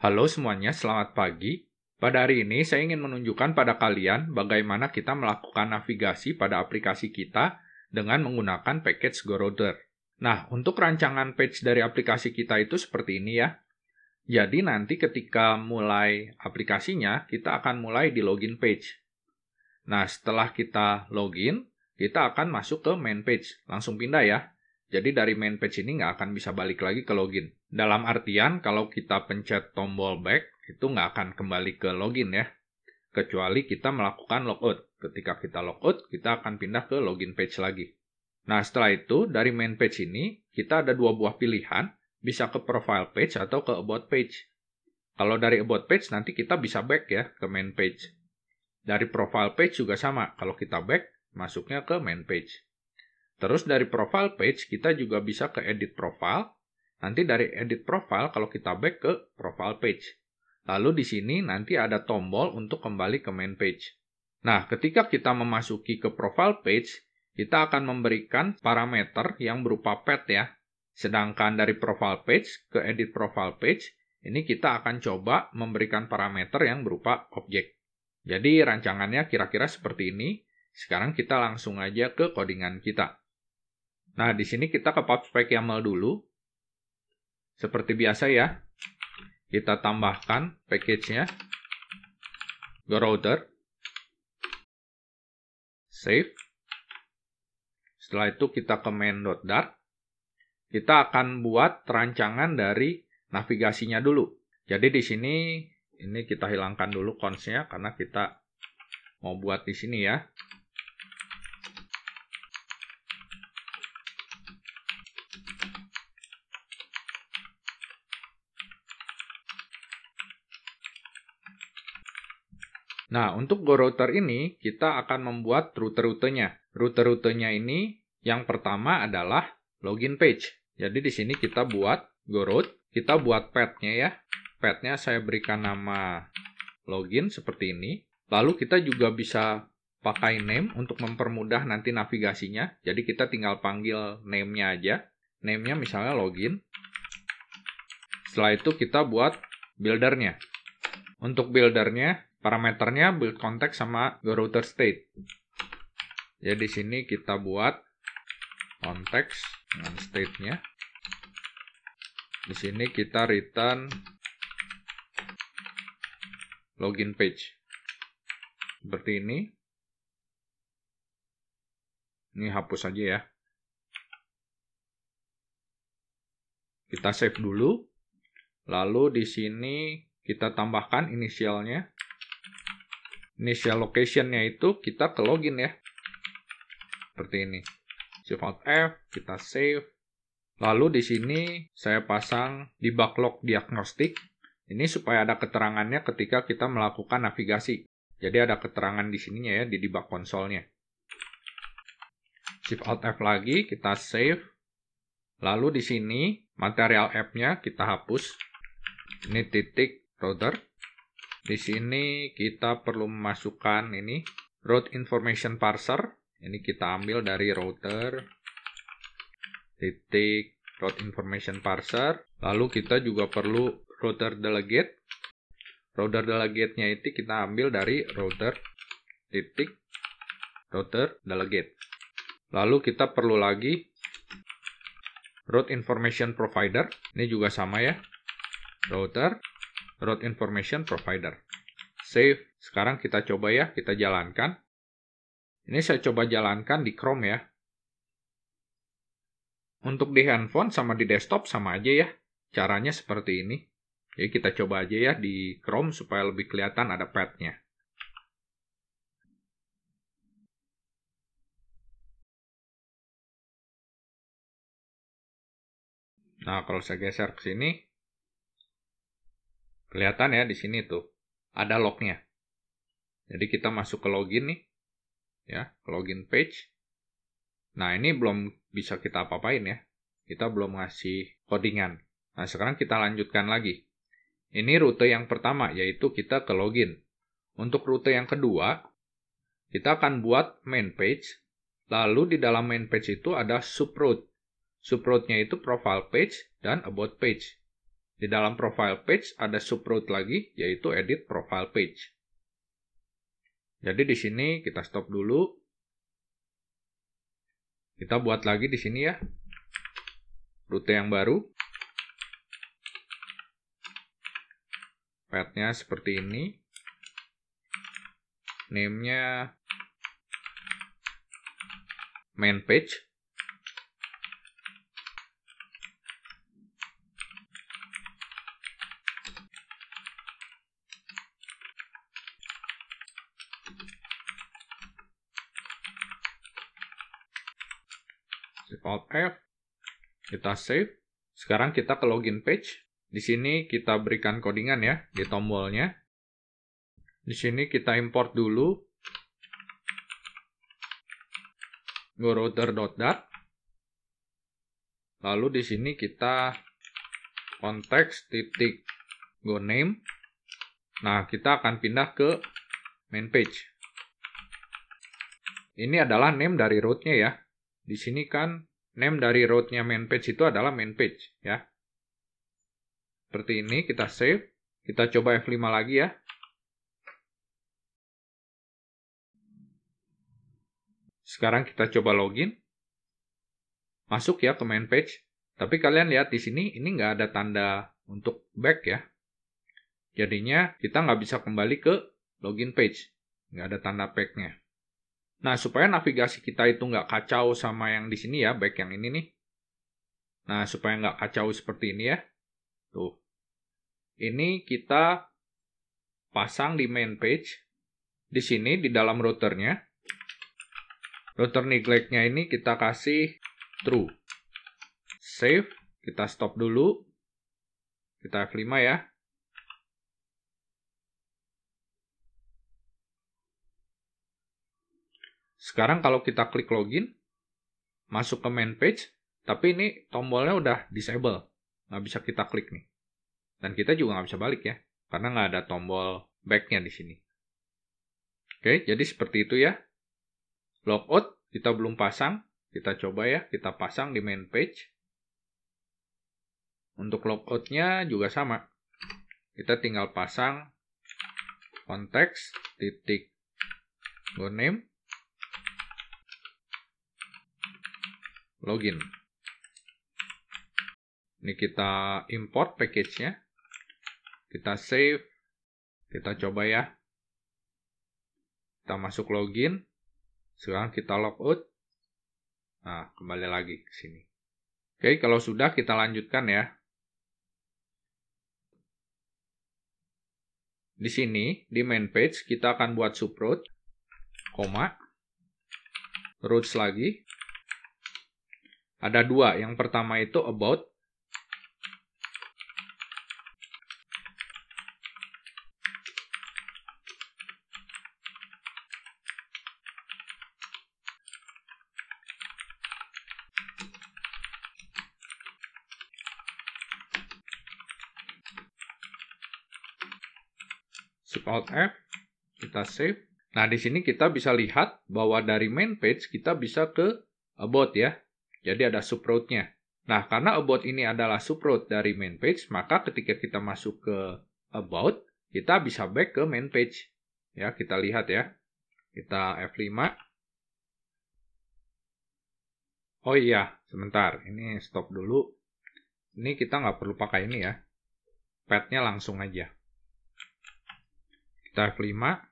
Halo semuanya, selamat pagi. Pada hari ini saya ingin menunjukkan pada kalian bagaimana kita melakukan navigasi pada aplikasi kita dengan menggunakan package GoRoader. Nah, untuk rancangan page dari aplikasi kita itu seperti ini ya. Jadi nanti ketika mulai aplikasinya, kita akan mulai di login page. Nah, setelah kita login, kita akan masuk ke main page. Langsung pindah ya. Jadi dari main page ini nggak akan bisa balik lagi ke login. Dalam artian kalau kita pencet tombol back itu nggak akan kembali ke login ya. Kecuali kita melakukan logout. Ketika kita logout, kita akan pindah ke login page lagi. Nah, setelah itu dari main page ini kita ada dua buah pilihan, bisa ke profile page atau ke about page. Kalau dari about page nanti kita bisa back ya ke main page. Dari profile page juga sama, kalau kita back masuknya ke main page. Terus dari profile page kita juga bisa ke edit profile Nanti dari edit profile kalau kita back ke profile page. Lalu di sini nanti ada tombol untuk kembali ke main page. Nah, ketika kita memasuki ke profile page, kita akan memberikan parameter yang berupa path ya. Sedangkan dari profile page ke edit profile page, ini kita akan coba memberikan parameter yang berupa objek. Jadi rancangannya kira-kira seperti ini. Sekarang kita langsung aja ke codingan kita. Nah, di sini kita ke PubSpec YAML dulu, seperti biasa ya, kita tambahkan package-nya. Go router. Save. Setelah itu kita ke main.dart. Kita akan buat rancangan dari navigasinya dulu. Jadi di sini ini kita hilangkan dulu cons-nya karena kita mau buat di sini ya. Nah, untuk go router ini kita akan membuat router rutenya router rutenya ini yang pertama adalah login page. Jadi di sini kita buat go route, kita buat path-nya ya. Path-nya saya berikan nama login seperti ini. Lalu kita juga bisa pakai name untuk mempermudah nanti navigasinya. Jadi kita tinggal panggil name-nya aja. Name-nya misalnya login. Setelah itu kita buat buildernya. Untuk buildernya Parameternya build context sama router state. Ya di sini kita buat context dengan state-nya. Di sini kita return login page. Seperti ini. Ini hapus aja ya. Kita save dulu. Lalu di sini kita tambahkan inisialnya initial locationnya itu kita ke login ya seperti ini shift Alt F kita save lalu di sini saya pasang di backlog diagnostik ini supaya ada keterangannya ketika kita melakukan navigasi jadi ada keterangan di sininya ya di debug konsolnya shift Alt F lagi kita save lalu di sini material app-nya kita hapus ini titik router di sini kita perlu memasukkan ini route information parser. Ini kita ambil dari router titik route information parser. Lalu kita juga perlu router delegate. Router delegate-nya itu kita ambil dari router titik router delegate. Lalu kita perlu lagi route information provider. Ini juga sama ya. Router Route Information Provider. Save. Sekarang kita coba ya, kita jalankan. Ini saya coba jalankan di Chrome ya. Untuk di handphone sama di desktop sama aja ya. Caranya seperti ini. Jadi kita coba aja ya di Chrome supaya lebih kelihatan ada padnya. Nah, kalau saya geser ke sini, Kelihatan ya di sini tuh. Ada lognya. Jadi kita masuk ke login nih. Ya, login page. Nah, ini belum bisa kita apa-apain ya. Kita belum ngasih codingan. Nah, sekarang kita lanjutkan lagi. Ini rute yang pertama, yaitu kita ke login. Untuk rute yang kedua, kita akan buat main page. Lalu di dalam main page itu ada subroute. Subroute-nya itu profile page dan about page. Di dalam profile page ada subroute lagi, yaitu edit profile page. Jadi di sini kita stop dulu. Kita buat lagi di sini ya. Rute yang baru. path seperti ini. Name-nya main page. f kita save. Sekarang kita ke login page. Di sini kita berikan codingan ya di tombolnya. Di sini kita import dulu dat Lalu di sini kita konteks titik go name. Nah, kita akan pindah ke main page. Ini adalah name dari rootnya ya. Di sini kan name dari rootnya main page itu adalah main page ya. Seperti ini kita save, kita coba F5 lagi ya. Sekarang kita coba login. Masuk ya ke main page. Tapi kalian lihat di sini, ini nggak ada tanda untuk back ya. Jadinya kita nggak bisa kembali ke login page. Nggak ada tanda back-nya. Nah, supaya navigasi kita itu nggak kacau sama yang di sini ya, baik yang ini nih. Nah, supaya nggak kacau seperti ini ya. Tuh. Ini kita pasang di main page. Di sini, di dalam routernya. Router neglect-nya ini kita kasih true. Save. Kita stop dulu. Kita F5 ya. Sekarang kalau kita klik login, masuk ke main page, tapi ini tombolnya udah disable. Nggak bisa kita klik nih. Dan kita juga nggak bisa balik ya, karena nggak ada tombol backnya di sini. Oke, jadi seperti itu ya. Logout kita belum pasang, kita coba ya, kita pasang di main page. Untuk logoutnya juga sama. Kita tinggal pasang konteks titik go name login. Ini kita import package-nya. Kita save. Kita coba ya. Kita masuk login. Sekarang kita logout. Nah, kembali lagi ke sini. Oke, kalau sudah kita lanjutkan ya. Di sini, di main page, kita akan buat subroot, koma, roots lagi, ada dua. Yang pertama itu about. Subout app, kita save. Nah, di sini kita bisa lihat bahwa dari main page kita bisa ke about ya. Jadi ada subroute-nya. Nah, karena about ini adalah subroute dari main page, maka ketika kita masuk ke about, kita bisa back ke main page. Ya, kita lihat ya. Kita F5. Oh iya, sebentar. Ini stop dulu. Ini kita nggak perlu pakai ini ya. Padnya langsung aja. Kita F5.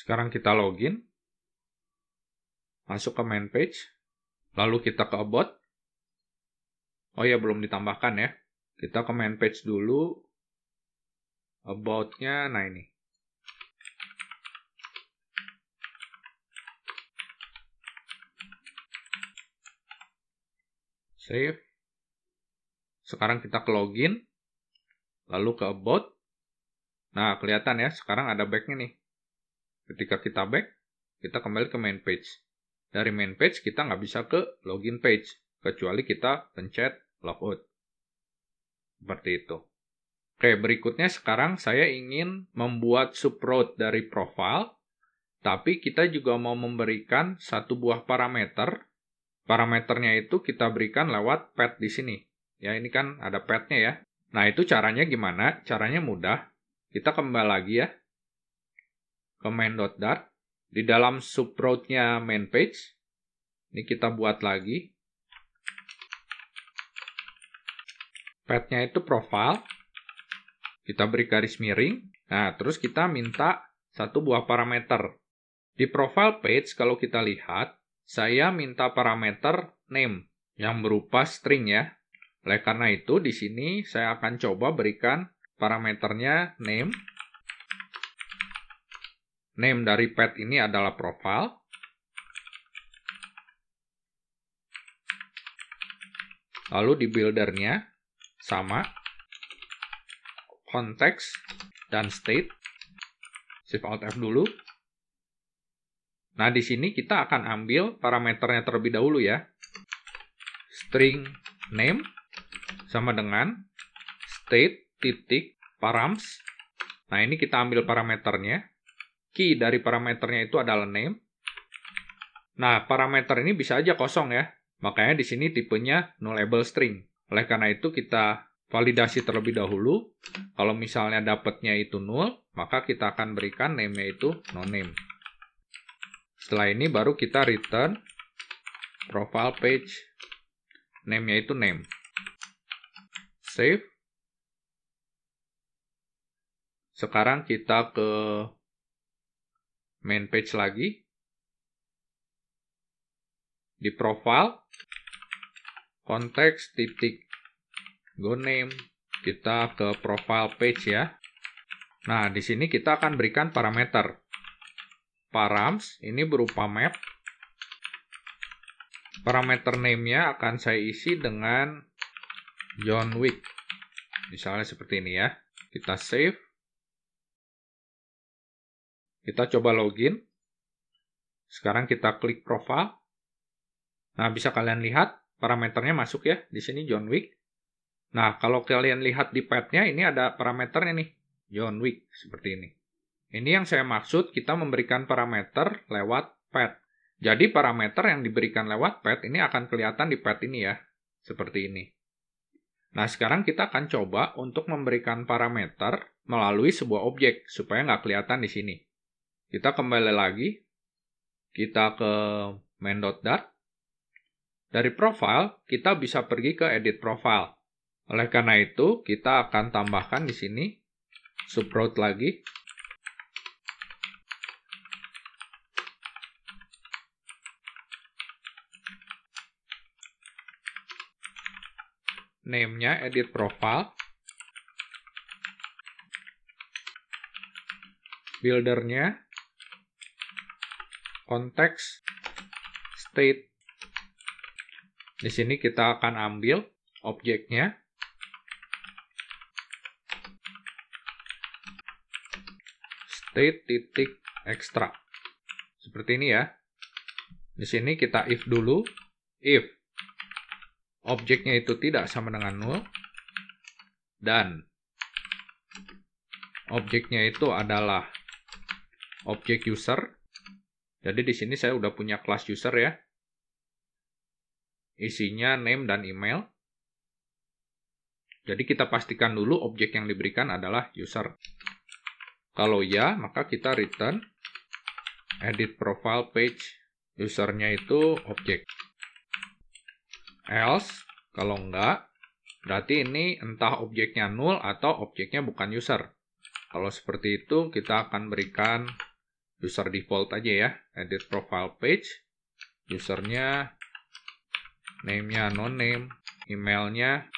Sekarang kita login. Masuk ke main page. Lalu kita ke about. Oh ya, belum ditambahkan ya. Kita ke main page dulu. About-nya, nah ini. Save. Sekarang kita ke login. Lalu ke about. Nah, kelihatan ya, sekarang ada back-nya nih. Ketika kita back, kita kembali ke main page. Dari main page kita nggak bisa ke login page, kecuali kita pencet logout. Seperti itu. Oke, berikutnya sekarang saya ingin membuat subroute dari profile, tapi kita juga mau memberikan satu buah parameter. Parameternya itu kita berikan lewat path di sini. Ya, ini kan ada path-nya ya. Nah, itu caranya gimana? Caranya mudah. Kita kembali lagi ya ke main.dart. Di dalam subroute-nya main page, ini kita buat lagi. Path-nya itu profile. Kita beri garis miring. Nah, terus kita minta satu buah parameter. Di profile page, kalau kita lihat, saya minta parameter name yang berupa string ya. Oleh karena itu, di sini saya akan coba berikan parameternya name Name dari pet ini adalah profile. Lalu di buildernya sama context dan state. Shift Alt F dulu. Nah, di sini kita akan ambil parameternya terlebih dahulu ya. String name sama dengan state titik params. Nah, ini kita ambil parameternya key dari parameternya itu adalah name. Nah, parameter ini bisa aja kosong ya. Makanya di sini tipenya nullable string. Oleh karena itu kita validasi terlebih dahulu. Kalau misalnya dapatnya itu null, maka kita akan berikan name-nya itu no name. Setelah ini baru kita return profile page name-nya itu name. Save. Sekarang kita ke main page lagi. Di profile, konteks titik go name, kita ke profile page ya. Nah, di sini kita akan berikan parameter. Params, ini berupa map. Parameter name-nya akan saya isi dengan John Wick. Misalnya seperti ini ya. Kita save. Kita coba login. Sekarang kita klik profile. Nah, bisa kalian lihat parameternya masuk ya. Di sini John Wick. Nah, kalau kalian lihat di padnya ini ada parameternya nih. John Wick seperti ini. Ini yang saya maksud kita memberikan parameter lewat pad. Jadi parameter yang diberikan lewat pad ini akan kelihatan di pad ini ya. Seperti ini. Nah, sekarang kita akan coba untuk memberikan parameter melalui sebuah objek supaya nggak kelihatan di sini. Kita kembali lagi. Kita ke main.dart. Dari profile, kita bisa pergi ke edit profile. Oleh karena itu, kita akan tambahkan di sini subroute lagi. name edit profile. Buildernya konteks state. Di sini kita akan ambil objeknya. State titik extra. Seperti ini ya. Di sini kita if dulu. If objeknya itu tidak sama dengan null. Dan objeknya itu adalah objek user jadi di sini saya udah punya kelas user ya. Isinya name dan email. Jadi kita pastikan dulu objek yang diberikan adalah user. Kalau ya, maka kita return edit profile page usernya itu objek. Else, kalau enggak, berarti ini entah objeknya null atau objeknya bukan user. Kalau seperti itu, kita akan berikan user default aja ya edit profile page usernya name-nya no name emailnya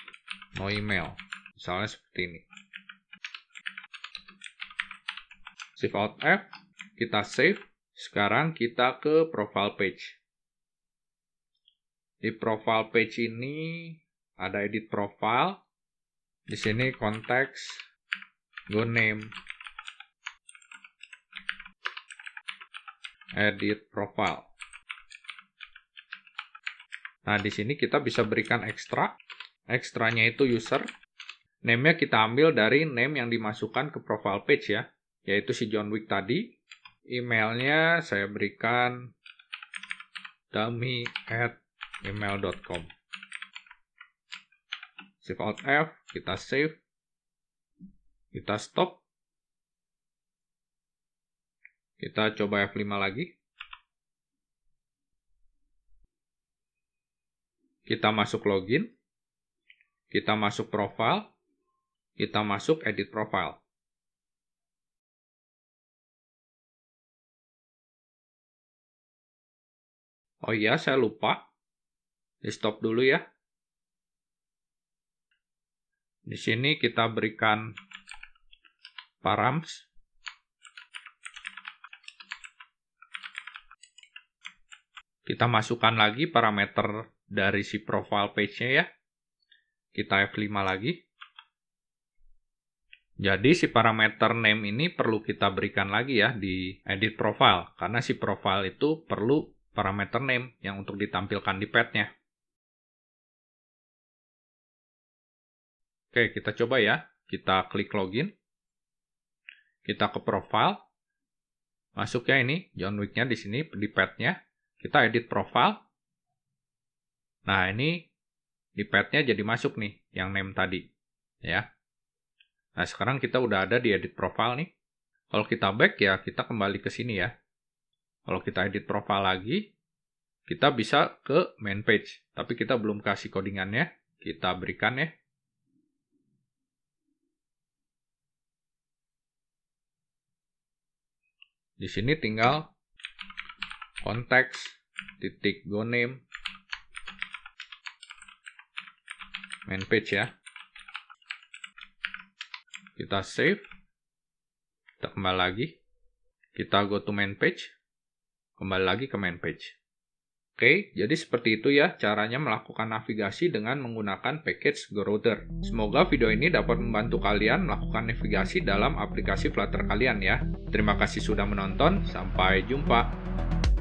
no email misalnya seperti ini shift out F kita save sekarang kita ke profile page di profile page ini ada edit profile di sini konteks go name edit profile. Nah, di sini kita bisa berikan ekstra. Ekstranya itu user. Name-nya kita ambil dari name yang dimasukkan ke profile page ya, yaitu si John Wick tadi. Emailnya saya berikan dummy at email.com. Save out F, kita save. Kita stop. Kita coba F5 lagi. Kita masuk login. Kita masuk profile. Kita masuk edit profile. Oh iya, saya lupa. Di stop dulu ya. Di sini kita berikan params Kita masukkan lagi parameter dari si profile page-nya ya. Kita F5 lagi. Jadi si parameter name ini perlu kita berikan lagi ya di edit profile karena si profile itu perlu parameter name yang untuk ditampilkan di pad-nya. Oke, kita coba ya. Kita klik login. Kita ke profile. Masuknya ini John Wick-nya di sini di pad-nya. Kita edit profile. Nah, ini di padnya jadi masuk nih yang name tadi. Ya. Nah, sekarang kita udah ada di edit profile nih. Kalau kita back ya, kita kembali ke sini ya. Kalau kita edit profile lagi, kita bisa ke main page. Tapi kita belum kasih codingannya. Kita berikan ya. Di sini tinggal konteks titik go name main page ya kita save kita kembali lagi kita go to main page kembali lagi ke main page Oke, jadi seperti itu ya caranya melakukan navigasi dengan menggunakan package GoRouter. Semoga video ini dapat membantu kalian melakukan navigasi dalam aplikasi Flutter kalian ya. Terima kasih sudah menonton, sampai jumpa.